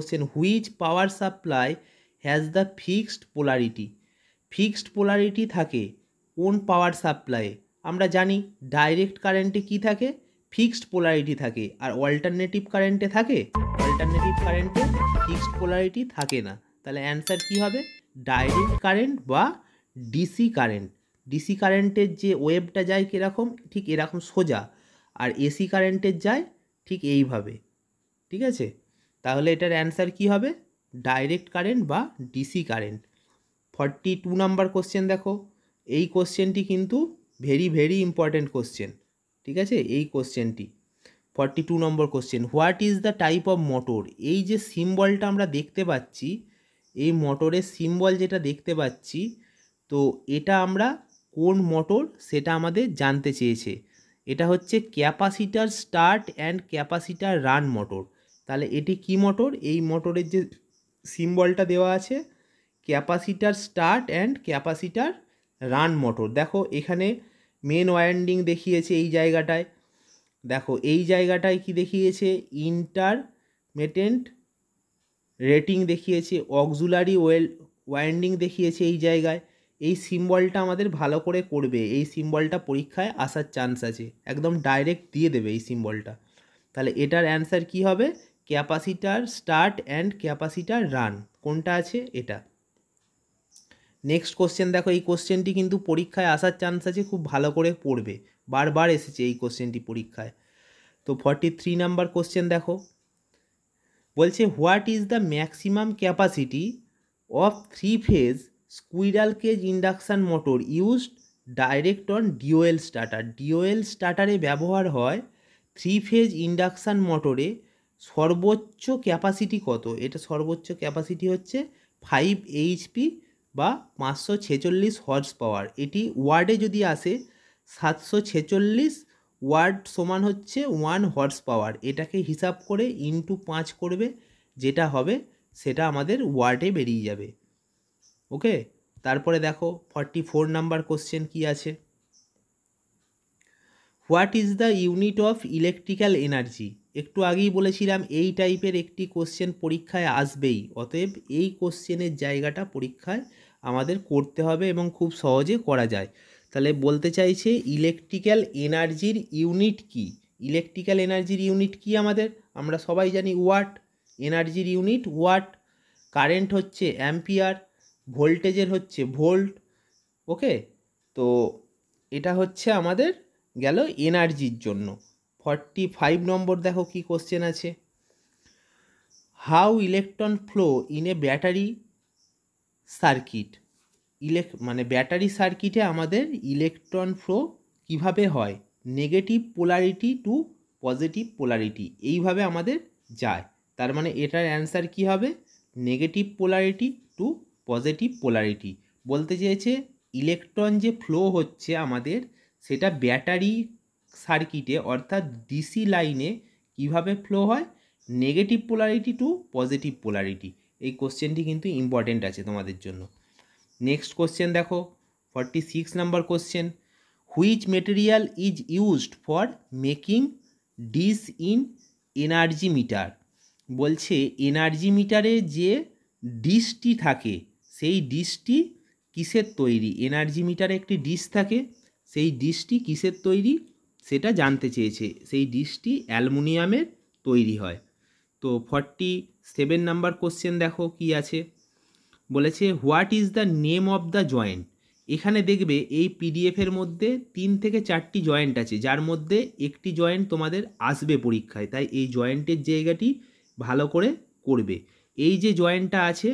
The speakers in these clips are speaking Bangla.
question which power supply has the fixed polarity fixed polarity থাকে কোন পাওয়ার সাপ্লাইয়ে আমরা জানি ডাইরেক্ট কারেন্টে কি থাকে ফিক্সড পোলারিটি থাকে আর অল্টারনেটিভ কারেন্টে থাকে অল্টারনেটিভ কারেন্টে ফিক্সড পোলারিটি থাকে না তাহলে অ্যান্সার কি হবে ডাইরেক্ট কারেন্ট বা ডিসি কারেন্ট ডিসি কারেন্টের যে ওয়েবটা যায় কীরকম ঠিক এরকম সোজা আর এসি কারেন্টের যায় ঠিক এইভাবে ঠিক আছে তাহলে এটার অ্যান্সার কি হবে ডাইরেক্ট কারেন্ট বা DC current forty two number question দেখো এই কোশ্চেনটি কিন্তু ভেরি ভেরি ইম্পর্ট্যান্ট কোশ্চেন ঠিক আছে এই কোশ্চেনটি forty two number question what is the type of motor এই যে সিম্বলটা আমরা দেখতে পাচ্ছি এই মোটরের সিম্বল যেটা দেখতে পাচ্ছি তো এটা আমরা কোন মোটর সেটা আমাদের জানতে চেয়েছে এটা হচ্ছে capacitor start and capacitor run motor তাহলে এটি কি মোটর এই মোটরের যে সিম্বলটা দেওয়া আছে capacitor start and capacitor run motor দেখো এখানে মেন ওয়াইন্ডিং দেখিয়েছে এই জায়গাটায় দেখো এই জায়গাটায় কি দেখিয়েছে ইন্টারমেটেন্ট রেটিং দেখিয়েছে অক্সুলারি ওয়েল ওয়াইন্ডিং দেখিয়েছে এই জায়গায় এই সিম্বলটা আমাদের ভালো করে করবে এই সিম্বলটা পরীক্ষায় আসার চান্স আছে একদম ডাইরেক্ট দিয়ে দেবে এই সিম্বলটা তাহলে এটার অ্যান্সার কি হবে capacitor start and capacitor run কোনটা আছে এটা নেক্সট কোশ্চেন দেখো এই কোশ্চেনটি কিন্তু পরীক্ষায় আসার চান্স আছে খুব ভালো করে পড়বে বারবার এসেছে এই কোশ্চেনটি পরীক্ষায় তো ফর্টি থ্রি নাম্বার কোশ্চেন দেখো বলছে what is the maximum capacity of three phase squirrel cage induction motor used direct on DOL starter DOL স্টার্টারে ব্যবহার হয় থ্রি ফেজ ইন্ডাকশান মোটরে সর্বোচ্চ ক্যাপাসিটি কত এটা সর্বোচ্চ ক্যাপাসিটি হচ্ছে ফাইভ এইচপি বা পাঁচশো ছেচল্লিশ হর্স পাওয়ার এটি ওয়ার্ডে যদি আসে সাতশো ছেচল্লিশ ওয়ার্ড সমান হচ্ছে ওয়ান হর্স পাওয়ার এটাকে হিসাব করে ইনটু পাঁচ করবে যেটা হবে সেটা আমাদের ওয়ার্ডে বেরিয়ে যাবে ওকে তারপরে দেখো ফর্টি ফোর নাম্বার কোশ্চেন কী আছে what is the unit of electrical energy একটু আগেই বলেছিলাম এই টাইপের একটি কোশ্চেন পরীক্ষায় আসবেই অতএব এই কোশ্চেনের জায়গাটা পরীক্ষায় আমাদের করতে হবে এবং খুব সহজে করা যায় তাহলে বলতে চাইছে ইলেকট্রিক্যাল এনার্জির ইউনিট কি ইলেকট্রিক্যাল এনার্জির ইউনিট কি আমাদের আমরা সবাই জানি ওয়াট এনার্জির ইউনিট ওয়াট কারেন্ট হচ্ছে অ্যাম্পিয়ার ভোল্টেজের হচ্ছে ভোল্ট ওকে তো এটা হচ্ছে আমাদের গেল এনার্জির জন্য ফর্টি ফাইভ নম্বর দেখো কি কোশ্চেন আছে how electron flow in a battery circuit ইলেক মানে ব্যাটারি সার্কিটে আমাদের ইলেকট্রন ফ্লো কিভাবে হয় negative polarity to positive polarity এইভাবে আমাদের যায় তার মানে এটার অ্যান্সার কি হবে negative polarity to positive polarity বলতে চেয়েছে ইলেকট্রন যে ফ্লো হচ্ছে আমাদের সেটা ব্যাটারি সার্কিটে অর্থাৎ ডিসি লাইনে কিভাবে ফ্লো হয় negative polarity to positive polarity এই কোশ্চেনটি কিন্তু ইম্পর্টেন্ট আছে তোমাদের জন্য নেক্সট কোশ্চেন দেখো forty six number question which material is used for making disc in energy meter বলছে এনার্জি মিটারে যে ডিশটি থাকে সেই ডিশটি কিসের তৈরি এনার্জি মিটারে একটি ডিশ থাকে সেই ডিশটি কিসের তৈরি সেটা জানতে চেয়েছে সেই ডিশটি অ্যালুমিনিয়ামের তৈরি হয় তো ফর্টি সেভেন নাম্বার কোশ্চেন দেখো কি আছে বলেছে what is the name of the joint এখানে দেখবে এই পিডিএফের মধ্যে তিন থেকে চারটি জয়েন্ট আছে যার মধ্যে একটি জয়েন্ট তোমাদের আসবে পরীক্ষায় তাই এই জয়েন্টের জায়গাটি ভালো করে করবে এই যে জয়েন্টটা আছে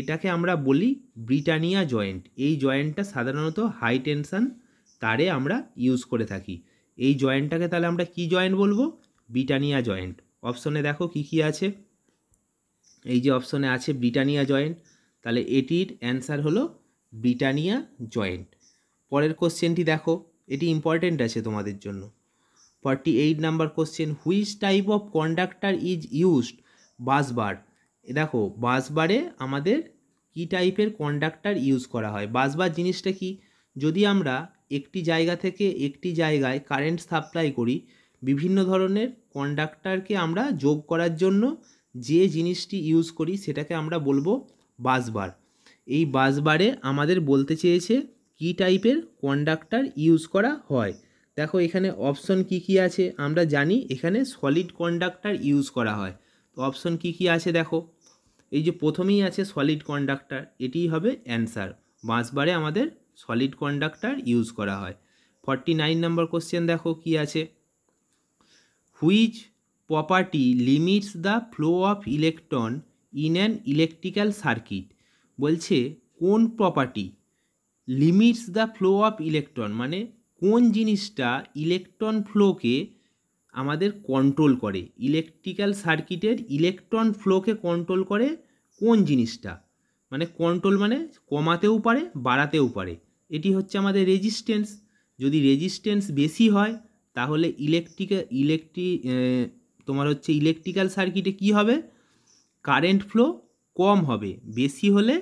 এটাকে আমরা বলি ব্রিটানিয়া জয়েন্ট এই জয়েন্টটা সাধারণত হাই টেনশান তারে আমরা ইউজ করে থাকি এই জয়েন্টটাকে তাহলে আমরা কি জয়েন্ট বলবো ব্রিটানিয়া জয়েন্ট অপশনে দেখো কি কি আছে এই যে অপশনে আছে ব্রিটানিয়া জয়েন্ট তাহলে এটির অ্যান্সার হলো ব্রিটানিয়া জয়েন্ট পরের কোশ্চেনটি দেখো এটি ইম্পর্টেন্ট আছে তোমাদের জন্য forty eight number question which type of conductor is used busbar দেখো বাসবারে আমাদের কি টাইপের কন্ডাক্টার ইউজ করা হয় বাসবার জিনিসটা কি যদি আমরা একটি জায়গা থেকে একটি জায়গায় কারেন্ট সাপ্লাই করি বিভিন্ন ধরনের কন্ডাক্টারকে আমরা যোগ করার জন্য যে জিনিসটি ইউজ করি সেটাকে আমরা বলবো বাসবার এই বাসবারে আমাদের বলতে চেয়েছে কি টাইপের কন্ডাক্টার ইউজ করা হয় দেখো এখানে অপশন কি কি আছে আমরা জানি এখানে সলিড কন্ডাক্টার ইউজ করা হয় তো অপশন কি কি আছে দেখো এই যে প্রথমেই আছে সলিড কন্ডাক্টার এটিই হবে অ্যান্সার বাঁশবারে আমাদের সলিড কন্ডাক্টার ইউজ করা হয় ফর্টি নাইন নম্বর কোশ্চেন দেখো কি আছে which property limits the flow of electron in an electrical circuit বলছে কোন property limits the flow of electron মানে কোন জিনিসটা ইলেকট্রন ফ্লোকে আমাদের কন্ট্রোল করে ইলেকট্রিক্যাল সার্কিটের ইলেকট্রন ফ্লোকে কন্ট্রোল করে কোন জিনিসটা মানে কন্ট্রোল মানে কমাতেও পারে বাড়াতেও পারে এটি হচ্ছে আমাদের রেজিস্ট্যান্স যদি রেজিস্ট্যান্স বেশি হয় তাহলে ইলেকট্রিক ইলেকট্রি তোমার হচ্ছে ইলেকট্রিক্যাল সার্কিটে কি হবে কারেন্ট ফ্লো কম হবে বেশি হলে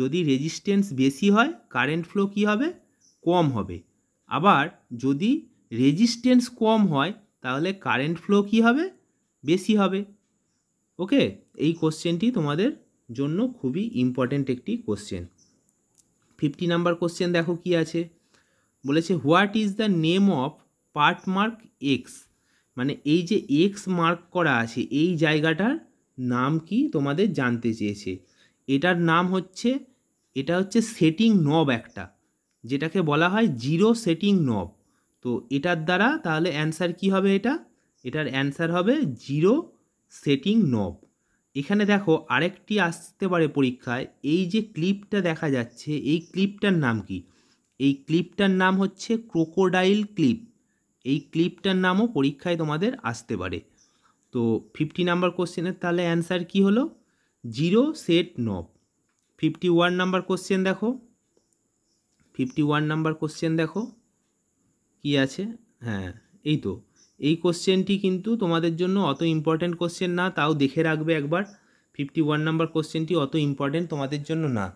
যদি রেজিস্ট্যান্স বেশি হয় কারেন্ট ফ্লো কি হবে কম হবে আবার যদি রেজিস্ট্যান্স কম হয় তাহলে কারেন্ট ফ্লো কি হবে বেশি হবে ওকে এই কোশ্চেনটি তোমাদের জন্য খুবই ইম্পর্ট্যান্ট একটি কোশ্চেন ফিফটি নাম্বার কোশ্চেন দেখো কি আছে বলেছে what is the name of part mark X মানে এই যে এক্স মার্ক করা আছে এই জায়গাটার নাম কি তোমাদের জানতে চেয়েছে এটার নাম হচ্ছে এটা হচ্ছে সেটিং নব একটা যেটাকে বলা হয় জিরো সেটিং নব তো এটার দ্বারা তাহলে অ্যান্সার কি হবে এটা এটার অ্যান্সার হবে জিরো সেটিং নব এখানে দেখো আরেকটি আসতে পারে পরীক্ষায় এই যে ক্লিপটা দেখা যাচ্ছে এই ক্লিপটার নাম কি এই ক্লিপটার নাম হচ্ছে ক্রোকোডাইল ক্লিপ এই ক্লিপটার নামও পরীক্ষায় তোমাদের আসতে পারে তো ফিফটি নাম্বার কোশ্চেনের তাহলে অ্যান্সার কি হলো zero set knob fifty one number question দেখো ফিফটি ওয়ান নাম্বার কোশ্চেন দেখো কি আছে হ্যাঁ এই তো এই কোশ্চেনটি কিন্তু তোমাদের জন্য অত ইম্পর্ট্যান্ট কোশ্চেন না তাও দেখে রাখবে একবার ফিফটি ওয়ান নাম্বার কোশ্চেনটি অত ইম্পর্ট্যান্ট তোমাদের জন্য না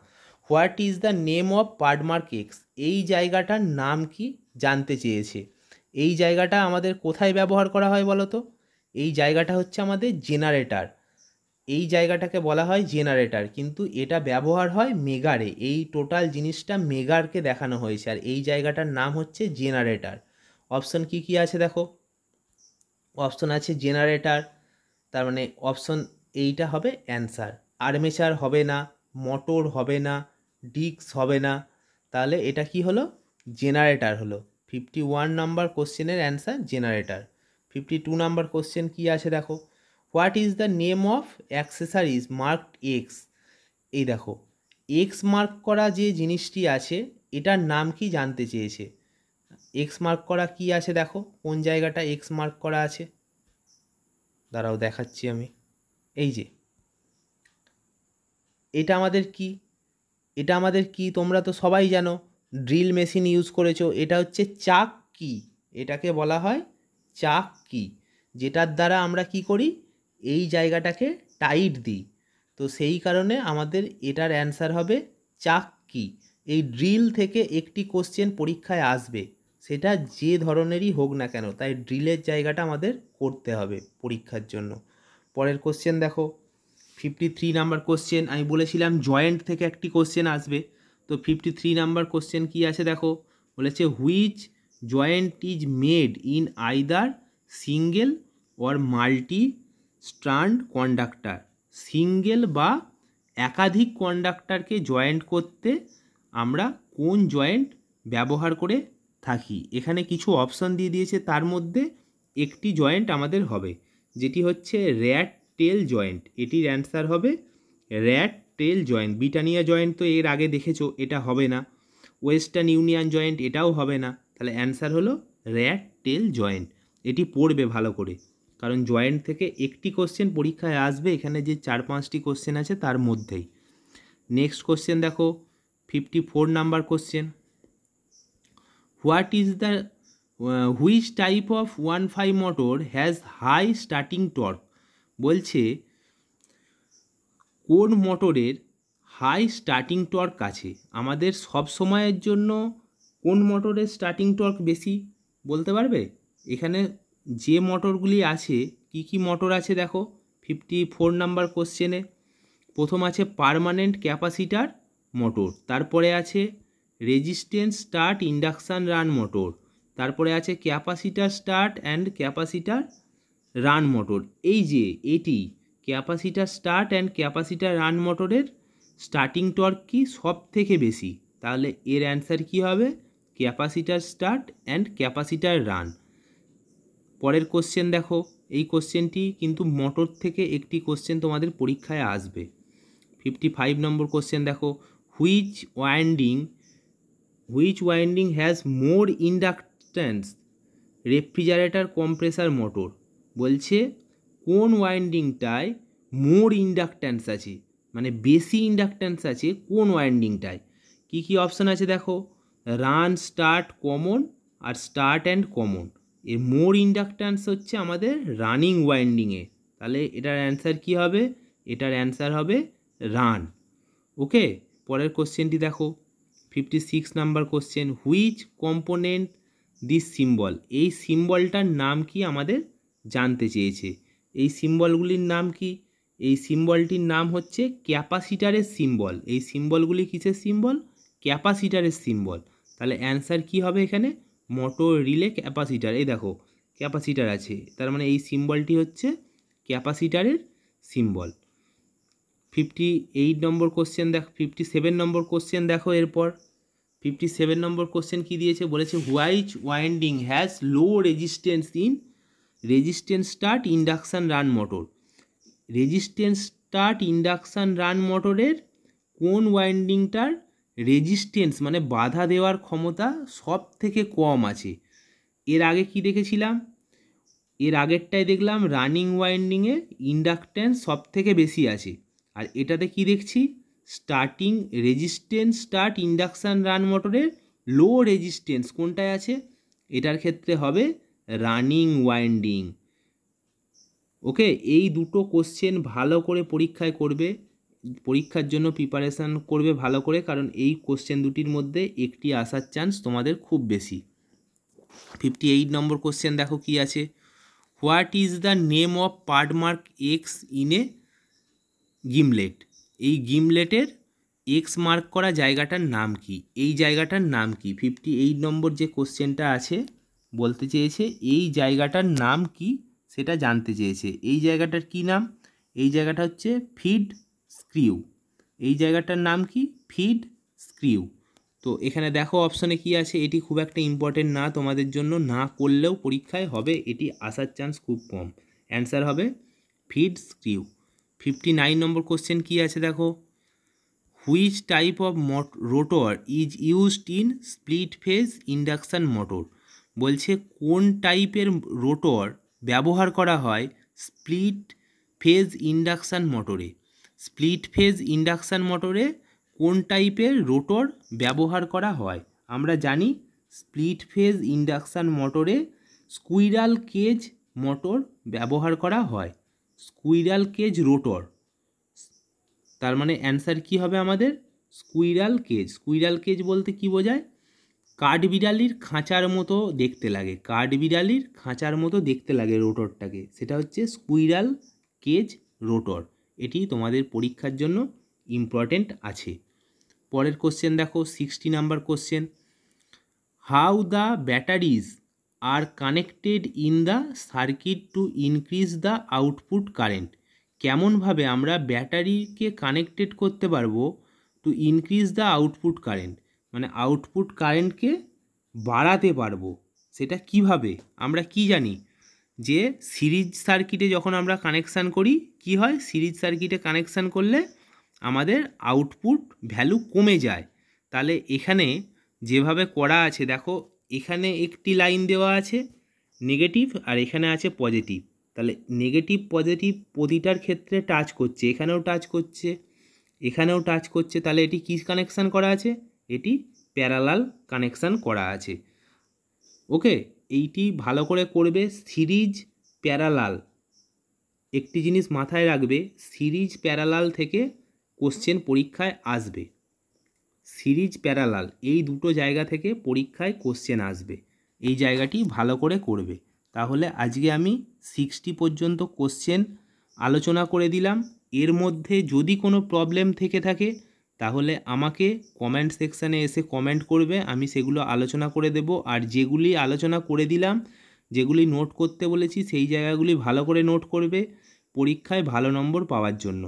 what is the name of part mark X এই জায়গাটার নাম কি জানতে চেয়েছে এই জায়গাটা আমাদের কোথায় ব্যবহার করা হয় বলো তো এই জায়গাটা হচ্ছে আমাদের জেনারেটার এই জায়গাটাকে বলা হয় জেনারেটার কিন্তু এটা ব্যবহার হয় মেগারে এই টোটাল জিনিসটা মেগারকে দেখানো হয়েছে আর এই জায়গাটার নাম হচ্ছে জেনারেটার অপশন কি কি আছে দেখো অপশন আছে জেনারেটার তার মানে অপশন এইটা হবে অ্যান্সার আর্মেচার হবে না মোটর হবে না ডিক্স হবে না তাহলে এটা কি হলো জেনারেটার হলো ফিফটি ওয়ান নাম্বার কোশ্চেনের answer generator fifty two number question কী আছে দেখো what is the name of accessories marked X এই দেখো এক্স মার্ক করা যে জিনিসটি আছে এটার নাম কি জানতে চেয়েছে এক্স মার্ক করা কি আছে দেখো কোন জায়গাটা এক্স মার্ক করা আছে দাঁড়াও দেখাচ্ছি আমি এই যে এটা আমাদের কি এটা আমাদের কি তোমরা তো সবাই জানো ড্রিল মেশিন ইউজ করেছো এটা হচ্ছে চাক কি এটাকে বলা হয় চাক কি যেটার দ্বারা আমরা কি করি এই জায়গাটাকে টাইট দিই তো সেই কারণে আমাদের এটার অ্যান্সার হবে চাক কি এই ড্রিল থেকে একটি কোশ্চেন পরীক্ষায় আসবে সেটা যে ধরনেরই হোক না কেন তাই ড্রিলের জায়গাটা আমাদের করতে হবে পরীক্ষার জন্য পরের কোশ্চেন দেখো ফিফটি থ্রি নাম্বার কোশ্চেন আমি বলেছিলাম জয়েন্ট থেকে একটি কোশ্চেন আসবে তো ফিফটি থ্রি নাম্বার কোশ্চেন কী আছে দেখো বলেছে which joint is made in either single or multi strand conductor single বা একাধিক কন্ডাক্টারকে জয়েন্ট করতে আমরা কোন জয়েন্ট ব্যবহার করে থাকি এখানে কিছু অপশন দিয়ে দিয়েছে তার মধ্যে একটি জয়েন্ট আমাদের হবে যেটি হচ্ছে র্যাট টেল জয়েন্ট এটির অ্যান্সার হবে rat tail joint Britannia joint তো এর আগে দেখেছো এটা হবে না ওয়েস্টার্ন ইউনিয়ন জয়েন্ট এটাও হবে না তাহলে অ্যান্সার হলো র্যাট টেল জয়েন্ট এটি পড়বে ভালো করে কারণ জয়েন্ট থেকে একটি কোশ্চেন পরীক্ষায় আসবে এখানে যে চার পাঁচটি কোশ্চেন আছে তার মধ্যেই নেক্সট কোশ্চেন দেখো fifty four number question what is the which type of one five motor has high starting torque বলছে কোন মোটরের হাই স্টার্টিং টর্ক আছে আমাদের সব সময়ের জন্য কোন মোটরের স্টার্টিং টর্ক বেশি বলতে পারবে এখানে যে মোটরগুলি আছে কি কি মোটর আছে দেখো ফিফটি ফোর নাম্বার কোশ্চেনে প্রথম আছে পারমানেন্ট ক্যাপাসিটার মোটর তারপরে আছে resistance start induction run motor তারপরে আছে capacitor start and capacitor run motor এই যে এটি capacitor start and capacitor run মোটরের স্টার্টিং টর্ক কি সব থেকে বেশি তাহলে এর অ্যান্সার কি হবে capacitor start and capacitor run পরের কোশ্চেন দেখো এই কোশ্চেনটি কিন্তু মোটর থেকে একটি কোশ্চেন তোমাদের পরীক্ষায় আসবে ফিফটি ফাইভ নম্বর কোশ্চেন দেখো which winding which winding has more inductance refrigerator compressor motor বলছে কোন ওয়াইন্ডিংটায় মোর ইন্ডাকট্যান্স আছে মানে বেশি ইন্ডাকট্যান্স আছে কোন ওয়াইন্ডিংটায় কি কি অপশান আছে দেখো রান স্টার্ট কমন আর স্টার্ট অ্যান্ড কমন এর মোর ইন্ডাকট্যান্স হচ্ছে আমাদের রানিং ওয়াইন্ডিংয়ে তাহলে এটার অ্যান্সার কি হবে এটার অ্যান্সার হবে রান ওকে পরের কোশ্চেনটি দেখো fifty six number question which component this symbol এই সিম্বলটার নাম কি আমাদের জানতে চেয়েছে এই সিম্বলগুলির নাম কি এই সিম্বলটির নাম হচ্ছে ক্যাপাসিটারের সিম্বল এই সিম্বলগুলি কিসের সিম্বল ক্যাপাসিটারের সিম্বল তাহলে অ্যান্সার কি হবে এখানে মোটর রিলে ক্যাপাসিটার এই দেখো ক্যাপাসিটার আছে তার মানে এই সিম্বলটি হচ্ছে ক্যাপাসিটারের সিম্বল ফিফটি এইট নম্বর কোশ্চেন দেখ ফিফটি সেভেন নম্বর কোশ্চেন দেখো এরপর ফিফটি সেভেন নম্বর কোশ্চেন কী দিয়েছে বলেছে which winding has low resistance in resistance start induction run motor resistance start induction run মোটরের কোন ওয়াইন্ডিংটার রেজিস্ট্যান্স মানে বাধা দেওয়ার ক্ষমতা সব থেকে কম আছে এর আগে কি দেখেছিলাম এর আগেরটায় দেখলাম রানিং ওয়াইন্ডিংয়ে ইন্ডাকট্যান্স সব থেকে বেশি আছে আর এটাতে কি দেখছি starting resistance start induction run মোটরের লো রেজিস্ট্যান্স কোনটায় আছে এটার ক্ষেত্রে হবে রানিং ওয়াইন্ডিং ওকে এই দুটো কোশ্চেন ভালো করে পরীক্ষায় করবে পরীক্ষার জন্য প্রিপারেশান করবে ভালো করে কারণ এই কোশ্চেন দুটির মধ্যে একটি আসার চান্স তোমাদের খুব বেশি ফিফটি এইট নম্বর কোশ্চেন দেখো কি আছে what is the name of part mark X in a gimlet এই গিমলেটের এক্স মার্ক করা জায়গাটার নাম কি এই জায়গাটার নাম কি ফিফটি এইট নম্বর যে কোশ্চেনটা আছে বলতে চেয়েছে এই জায়গাটার নাম কি সেটা জানতে চেয়েছে এই জায়গাটার কি নাম এই জায়গাটা হচ্ছে ফিড স্ক্রিউ এই জায়গাটার নাম কি ফিড স্ক্রিউ তো এখানে দেখো অপশনে কি আছে এটি খুব একটা ইম্পর্টেন্ট না তোমাদের জন্য না করলেও পরীক্ষায় হবে এটি আসার চান্স খুব কম অ্যান্সার হবে ফিড স্ক্রিউ ফিফটি নাইন নম্বর কোশ্চেন কী আছে দেখো হুইচ টাইপ অফ মট rotor is used in split phase induction motor বলছে কোন টাইপের রোটর ব্যবহার করা হয় স্প্লিট ফেজ ইন্ডাকশান মোটরে স্প্লিট ফেজ ইন্ডাকশান মোটরে কোন টাইপের রোটর ব্যবহার করা হয় আমরা জানি স্প্লিট ফেজ ইন্ডাকশান মোটরে স্কুইরাল কেজ মোটর ব্যবহার করা হয় স্কুইরাল কেজ রোটর তার মানে অ্যান্সার কি হবে আমাদের স্কুইরাল কেজ স্কুইরাল কেজ বলতে কি বোঝায় কাঠবিড়ালির খাঁচার মতো দেখতে লাগে কাঠবিড়ালির খাঁচার মতো দেখতে লাগে রোটরটাকে সেটা হচ্ছে স্কুইরাল কেজ রোটর এটি তোমাদের পরীক্ষার জন্য ইম্পর্টেন্ট আছে পরের কোশ্চেন দেখো sixty number question how the batteries are connected in the circuit to increase the output current কেমনভাবে আমরা ব্যাটারিকে কানেক্টেড করতে পারবো to increase the output current মানে আউটপুট কারেন্টকে বাড়াতে পারবো সেটা কিভাবে আমরা কি জানি যে সিরিজ সার্কিটে যখন আমরা কানেকশান করি কি হয় সিরিজ সার্কিটে কানেকশান করলে আমাদের আউটপুট ভ্যালু কমে যায় তাহলে এখানে যেভাবে করা আছে দেখো এখানে একটি লাইন দেওয়া আছে নেগেটিভ আর এখানে আছে পজিটিভ তাহলে নেগেটিভ পজিটিভ প্রতিটার ক্ষেত্রে টাচ করছে এখানেও টাচ করছে এখানেও টাচ করছে তাহলে এটি কী কানেকশান করা আছে এটি প্যারালাল কানেকশান করা আছে ওকে এইটি ভালো করে করবে সিরিজ প্যারালাল একটি জিনিস মাথায় রাখবে সিরিজ প্যারালাল থেকে কোশ্চেন পরীক্ষায় আসবে সিরিজ প্যারালাল এই দুটো জায়গা থেকে পরীক্ষায় কোশ্চেন আসবে এই জায়গাটি ভালো করে করবে তাহলে আজকে আমি সিক্সটি পর্যন্ত কোশ্চেন আলোচনা করে দিলাম এর মধ্যে যদি কোনো প্রবলেম থেকে থাকে তাহলে আমাকে কমেন্ট সেকশানে এসে কমেন্ট করবে আমি সেগুলো আলোচনা করে দেব আর যেগুলি আলোচনা করে দিলাম যেগুলি নোট করতে বলেছি সেই জায়গাগুলি ভালো করে নোট করবে পরীক্ষায় ভালো নম্বর পাওয়ার জন্য